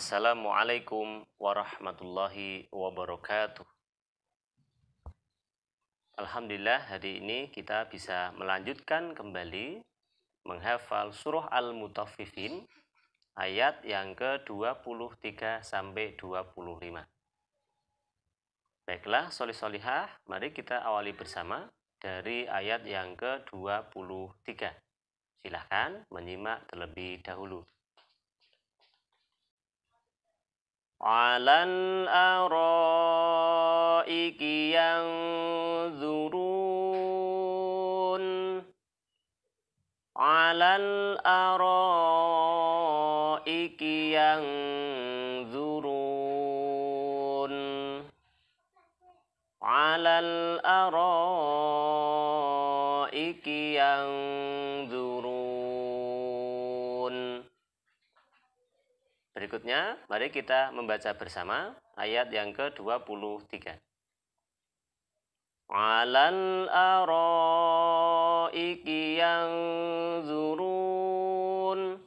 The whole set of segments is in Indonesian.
Assalamualaikum warahmatullahi wabarakatuh. Alhamdulillah hari ini kita bisa melanjutkan kembali menghafal surah Al-Mutaffifin ayat yang ke-23 sampai 25. Baiklah, solih solihah, mari kita awali bersama dari ayat yang ke-23. Silahkan menyimak terlebih dahulu. على الأرائك ينظرون على الأرائك ينظرون على الأرائك ينظرون Berikutnya, mari kita membaca bersama ayat yang ke-23. Alal araiki zurun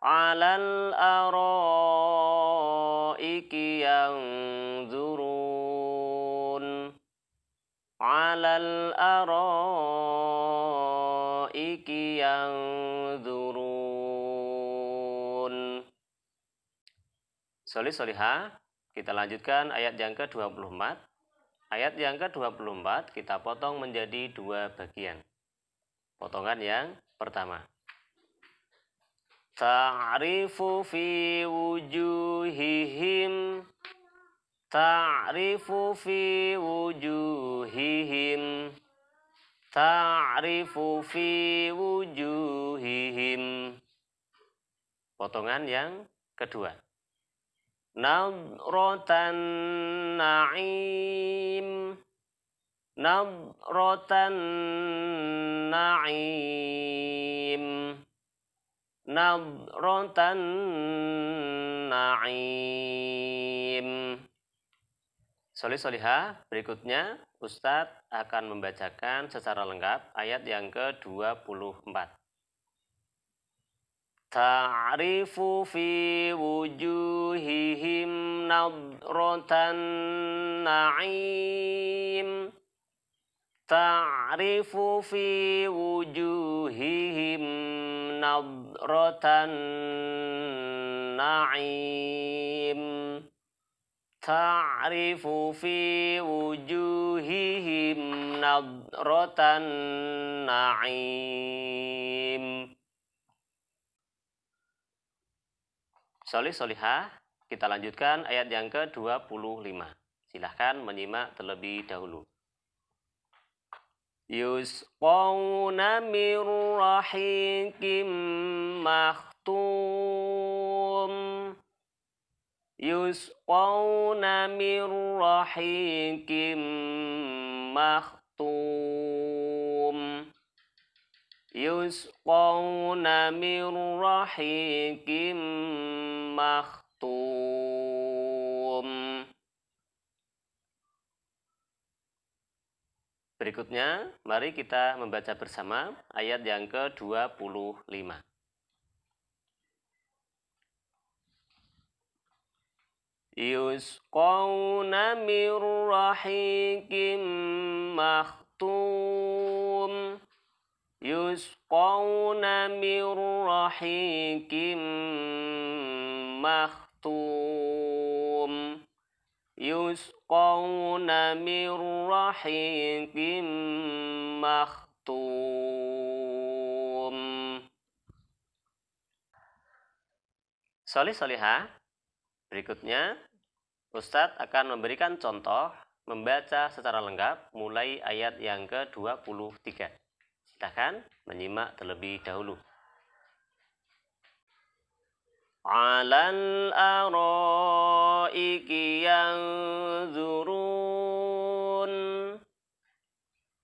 Alal araiki zurun Alal araiki zurun Solih soliha, kita lanjutkan ayat yang ke-24. Ayat yang ke-24 kita potong menjadi dua bagian. Potongan yang pertama. Ta'rifu fi wujuhihim Ta'rifu fi wujuhihim Ta'rifu fi wujuhihim Potongan yang kedua nadratan na'im nadratan na'im nadratan na'im Soli solihah, berikutnya Ustadz akan membacakan secara lengkap ayat yang ke-24. تعرف في وجوههم نظرة النعيم تعرف في وجوههم نظرة النعيم تعرف في وجوههم نظرة النعيم solih solihah. Kita lanjutkan ayat yang ke-25. Silahkan menyimak terlebih dahulu. Yusqawna min rahiqim makhtum Yusqawna min rahiqim makhtum يسقون من رحيق مختوم Berikutnya, mari kita membaca bersama ayat yang ke-25. Yusqawna min rahikim makhtum يسقون من رحيق مختوم يسقون من رحيق مختوم Solih Soliha, berikutnya Ustadz akan memberikan contoh membaca secara lengkap mulai ayat yang ke-23 akan menyimak terlebih dahulu. Alal araiki Zurun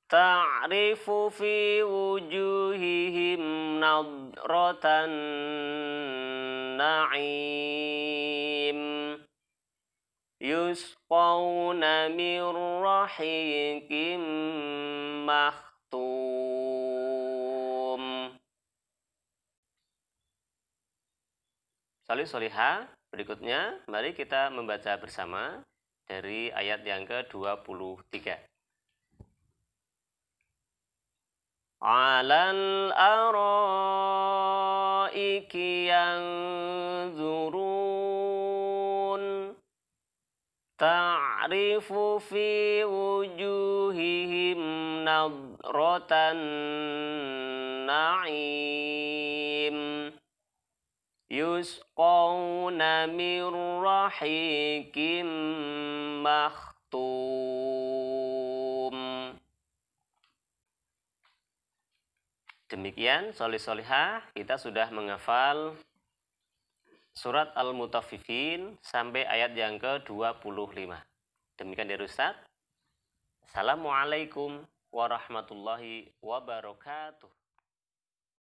Ta'rifu fi wujuhihim nadratan na'im Yusqawna min rahikim mah Salih soliha. Berikutnya, mari kita membaca bersama dari ayat yang ke-23. Alal araiki zurun Ta'rifu fi wujuhihim nadratan na'im yusqawna min rahikim makhtum demikian solih solihah kita sudah menghafal surat al-mutaffifin sampai ayat yang ke-25 demikian dari Ustaz Assalamualaikum warahmatullahi wabarakatuh